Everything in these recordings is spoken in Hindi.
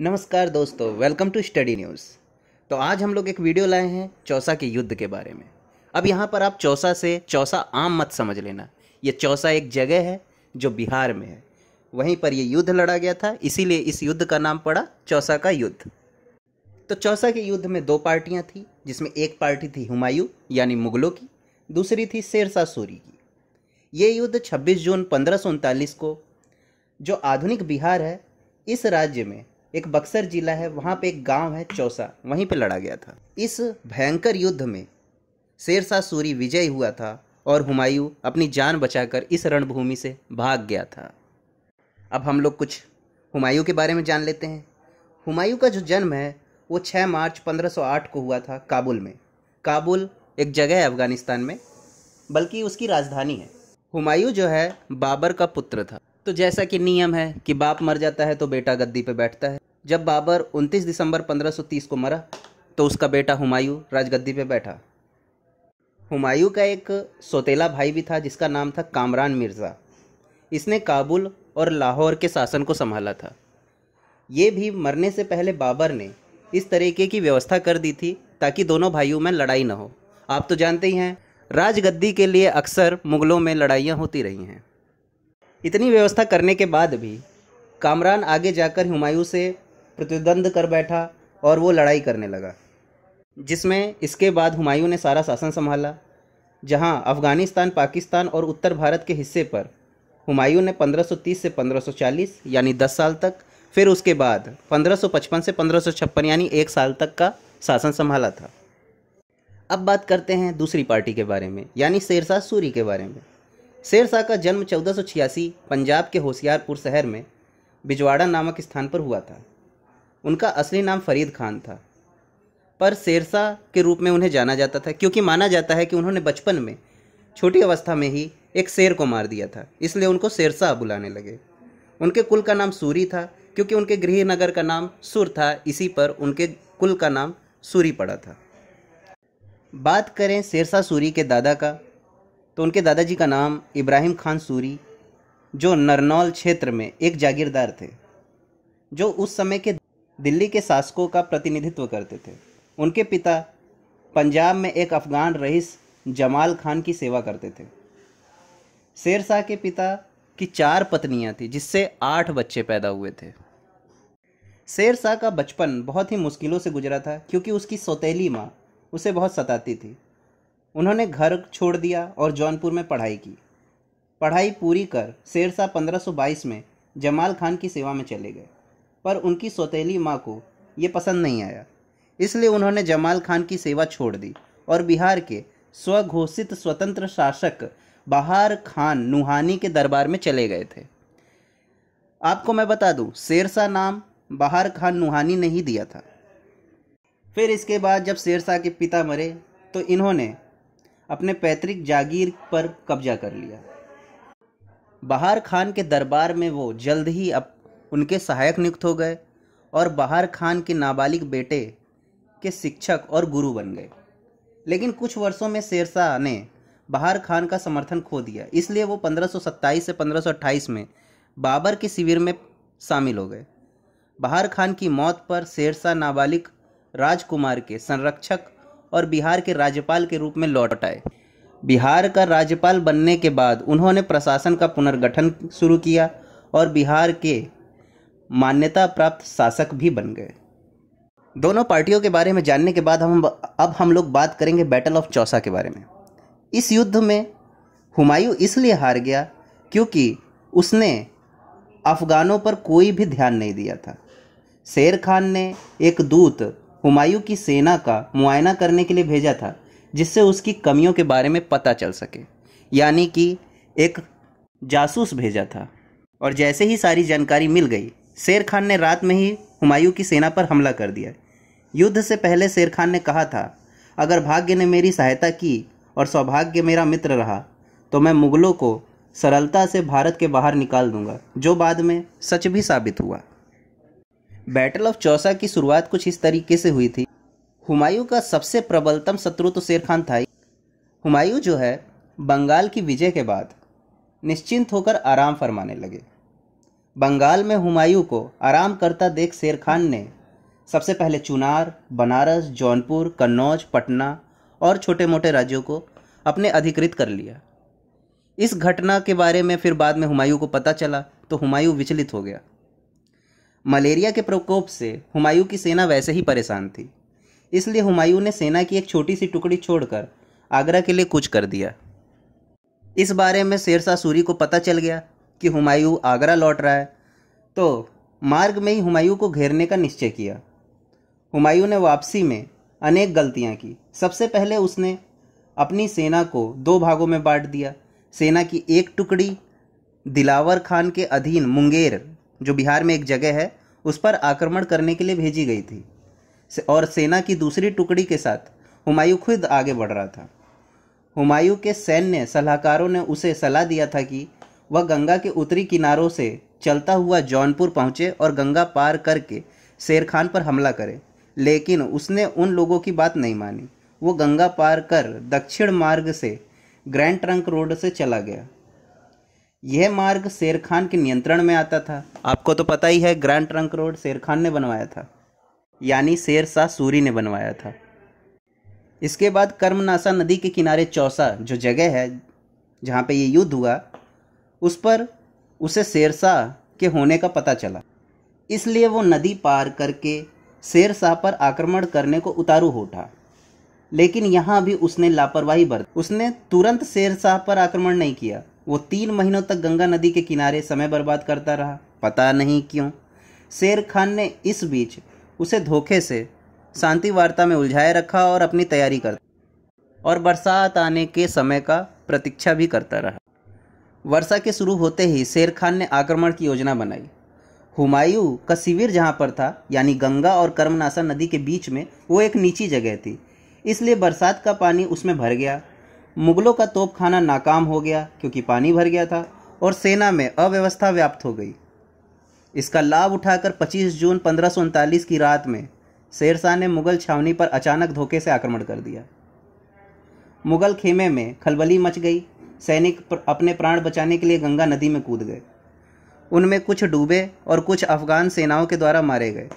नमस्कार दोस्तों वेलकम टू स्टडी न्यूज़ तो आज हम लोग एक वीडियो लाए हैं चौसा के युद्ध के बारे में अब यहाँ पर आप चौसा से चौसा आम मत समझ लेना ये चौसा एक जगह है जो बिहार में है वहीं पर यह युद्ध लड़ा गया था इसीलिए इस युद्ध का नाम पड़ा चौसा का युद्ध तो चौसा के युद्ध में दो पार्टियाँ थी जिसमें एक पार्टी थी हुमायूं यानी मुगलों की दूसरी थी शेरशाह सूरी की ये युद्ध 26 जून पंद्रह को जो आधुनिक बिहार है इस राज्य में एक बक्सर जिला है वहाँ पे एक गांव है चौसा वहीं पे लड़ा गया था इस भयंकर युद्ध में शेरशाह सूरी विजय हुआ था और हुमायूं अपनी जान बचाकर इस रणभूमि से भाग गया था अब हम लोग कुछ हुमायूं के बारे में जान लेते हैं हुमायूं का जो जन्म है वो 6 मार्च 1508 को हुआ था काबुल में काबुल एक जगह है अफ़गानिस्तान में बल्कि उसकी राजधानी है हुमायूं जो है बाबर का पुत्र था तो जैसा कि नियम है कि बाप मर जाता है तो बेटा गद्दी पर बैठता है जब बाबर 29 दिसंबर 1530 को मरा तो उसका बेटा हुमायूं राजगद्दी पे बैठा हुमायूं का एक सोतेला भाई भी था जिसका नाम था कामरान मिर्ज़ा इसने काबुल और लाहौर के शासन को संभाला था ये भी मरने से पहले बाबर ने इस तरीके की व्यवस्था कर दी थी ताकि दोनों भाइयों में लड़ाई ना हो आप तो जानते ही हैं राजगद्दी के लिए अक्सर मुग़लों में लड़ाइयाँ होती रही हैं इतनी व्यवस्था करने के बाद भी कामरान आगे जाकर हुमायूं से प्रतिद्वंद कर बैठा और वो लड़ाई करने लगा जिसमें इसके बाद हुमायूं ने सारा शासन संभाला जहां अफ़गानिस्तान पाकिस्तान और उत्तर भारत के हिस्से पर हुमायूं ने 1530 से 1540 यानी 10 साल तक फिर उसके बाद 1555 से 1556 यानी एक साल तक का शासन संभाला था अब बात करते हैं दूसरी पार्टी के बारे में यानी शेरशाह सूरी के बारे में शेरशाह का जन्म चौदह पंजाब के होशियारपुर शहर में बिजवाड़ा नामक स्थान पर हुआ था उनका असली नाम फरीद खान था पर शेरशाह के रूप में उन्हें जाना जाता था क्योंकि माना जाता है कि उन्होंने बचपन में छोटी अवस्था में ही एक शेर को मार दिया था इसलिए उनको शेरशाह बुलाने लगे उनके कुल का नाम सूरी था क्योंकि उनके गृह नगर का नाम सुर था इसी पर उनके कुल का नाम सूरी पड़ा था बात करें शेरशाह सूरी के दादा का तो उनके दादाजी का नाम इब्राहिम खान सूरी जो नरनौल क्षेत्र में एक जागीरदार थे जो उस समय के दिल्ली के शासकों का प्रतिनिधित्व करते थे उनके पिता पंजाब में एक अफगान रईस जमाल खान की सेवा करते थे शेर शाह के पिता की चार पत्नियां थीं जिससे आठ बच्चे पैदा हुए थे शेर शाह का बचपन बहुत ही मुश्किलों से गुजरा था क्योंकि उसकी सौतेली माँ उसे बहुत सताती थी उन्होंने घर छोड़ दिया और जौनपुर में पढ़ाई की पढ़ाई पूरी कर शेर शाह पंद्रह में जमाल खान की सेवा में चले गए पर उनकी सौतेली माँ को ये पसंद नहीं आया इसलिए उन्होंने जमाल खान की सेवा छोड़ दी और बिहार के स्वघोषित स्वतंत्र शासक बहार खान नुहानी के दरबार में चले गए थे आपको मैं बता दूं शेरशाह नाम बहार खान नुहानी ने ही दिया था फिर इसके बाद जब शेरशाह के पिता मरे तो इन्होंने अपने पैतृक जागीर पर कब्जा कर लिया बहार खान के दरबार में वो जल्द ही अप उनके सहायक नियुक्त हो गए और बहार खान के नाबालिग बेटे के शिक्षक और गुरु बन गए लेकिन कुछ वर्षों में शेरशाह ने बहार खान का समर्थन खो दिया इसलिए वो 1527 से 1528 में बाबर के शिविर में शामिल हो गए बहार खान की मौत पर शेरशाह नाबालिग राजकुमार के संरक्षक और बिहार के राज्यपाल के रूप में लौट आए बिहार का राज्यपाल बनने के बाद उन्होंने प्रशासन का पुनर्गठन शुरू किया और बिहार के मान्यता प्राप्त शासक भी बन गए दोनों पार्टियों के बारे में जानने के बाद हम अब हम लोग बात करेंगे बैटल ऑफ चौसा के बारे में इस युद्ध में हुमायूं इसलिए हार गया क्योंकि उसने अफ़गानों पर कोई भी ध्यान नहीं दिया था शेर खान ने एक दूत हुमायूं की सेना का मुआयना करने के लिए भेजा था जिससे उसकी कमियों के बारे में पता चल सके यानी कि एक जासूस भेजा था और जैसे ही सारी जानकारी मिल गई शेर खान ने रात में ही हुमायूं की सेना पर हमला कर दिया युद्ध से पहले शेर खान ने कहा था अगर भाग्य ने मेरी सहायता की और सौभाग्य मेरा मित्र रहा तो मैं मुग़लों को सरलता से भारत के बाहर निकाल दूंगा जो बाद में सच भी साबित हुआ बैटल ऑफ चौसा की शुरुआत कुछ इस तरीके से हुई थी हुमायूं का सबसे प्रबलतम शत्रु तो शेर खान था ही हुमायूं जो है बंगाल की विजय के बाद निश्चिंत होकर आराम फरमाने लगे बंगाल में हुमायूं को आराम करता देख शेर खान ने सबसे पहले चुनार बनारस जौनपुर कन्नौज पटना और छोटे मोटे राज्यों को अपने अधिकृत कर लिया इस घटना के बारे में फिर बाद में हुमायूं को पता चला तो हुमायूं विचलित हो गया मलेरिया के प्रकोप से हुमायूं की सेना वैसे ही परेशान थी इसलिए हुमायूं ने सेना की एक छोटी सी टुकड़ी छोड़कर आगरा के लिए कुछ कर दिया इस बारे में शेरशाह सूरी को पता चल गया कि हुमायूं आगरा लौट रहा है तो मार्ग में ही हुमायूं को घेरने का निश्चय किया हुमायूं ने वापसी में अनेक गलतियां की सबसे पहले उसने अपनी सेना को दो भागों में बांट दिया सेना की एक टुकड़ी दिलावर खान के अधीन मुंगेर जो बिहार में एक जगह है उस पर आक्रमण करने के लिए भेजी गई थी और सेना की दूसरी टुकड़ी के साथ हुमायूं खुद आगे बढ़ रहा था हुमायूं के सैन्य सलाहकारों ने उसे सलाह दिया था कि वह गंगा के उत्तरी किनारों से चलता हुआ जौनपुर पहुंचे और गंगा पार करके शेर खान पर हमला करे लेकिन उसने उन लोगों की बात नहीं मानी वो गंगा पार कर दक्षिण मार्ग से ग्रैंड ट्रंक रोड से चला गया यह मार्ग शेर खान के नियंत्रण में आता था आपको तो पता ही है ग्रैंड ट्रंक रोड शेर खान ने बनवाया था यानी शेर शाह सूरी ने बनवाया था इसके बाद कर्मनासा नदी के किनारे चौसा जो जगह है जहाँ पे ये युद्ध हुआ उस पर उसे शेरशाह के होने का पता चला इसलिए वो नदी पार करके शेरशाह पर आक्रमण करने को उतारू उठा लेकिन यहाँ भी उसने लापरवाही बरती उसने तुरंत शेरशाह पर आक्रमण नहीं किया वो तीन महीनों तक गंगा नदी के किनारे समय बर्बाद करता रहा पता नहीं क्यों शेर खान ने इस बीच उसे धोखे से शांति वार्ता में उलझाए रखा और अपनी तैयारी कर और बरसात आने के समय का प्रतीक्षा भी करता रहा वर्षा के शुरू होते ही शेर खान ने आक्रमण की योजना बनाई हुमायूं का शिविर जहाँ पर था यानी गंगा और कर्मनाशा नदी के बीच में वो एक नीची जगह थी इसलिए बरसात का पानी उसमें भर गया मुगलों का तोपखाना नाकाम हो गया क्योंकि पानी भर गया था और सेना में अव्यवस्था व्याप्त हो गई इसका लाभ उठाकर 25 जून पंद्रह की रात में शेरशाह ने मुगल छावनी पर अचानक धोखे से आक्रमण कर दिया मुगल खेमे में खलबली मच गई सैनिक अपने प्राण बचाने के लिए गंगा नदी में कूद गए उनमें कुछ डूबे और कुछ अफगान सेनाओं के द्वारा मारे गए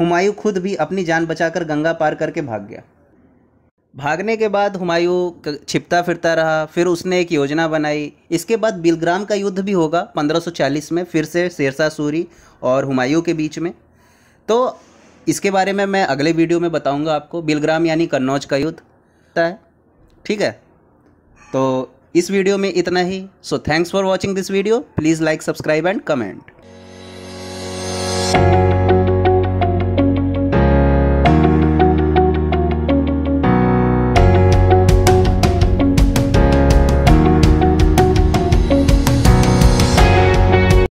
हुमायूं खुद भी अपनी जान बचाकर गंगा पार करके भाग गया भागने के बाद हुमायूं छिपता फिरता रहा फिर उसने एक योजना बनाई इसके बाद बिलग्राम का युद्ध भी होगा 1540 में फिर से शेरशाह सूरी और हुमायूं के बीच में तो इसके बारे में मैं अगले वीडियो में बताऊंगा आपको बिलग्राम यानी कन्नौज का युद्ध है ठीक है तो इस वीडियो में इतना ही so thanks for watching this video please like subscribe and comment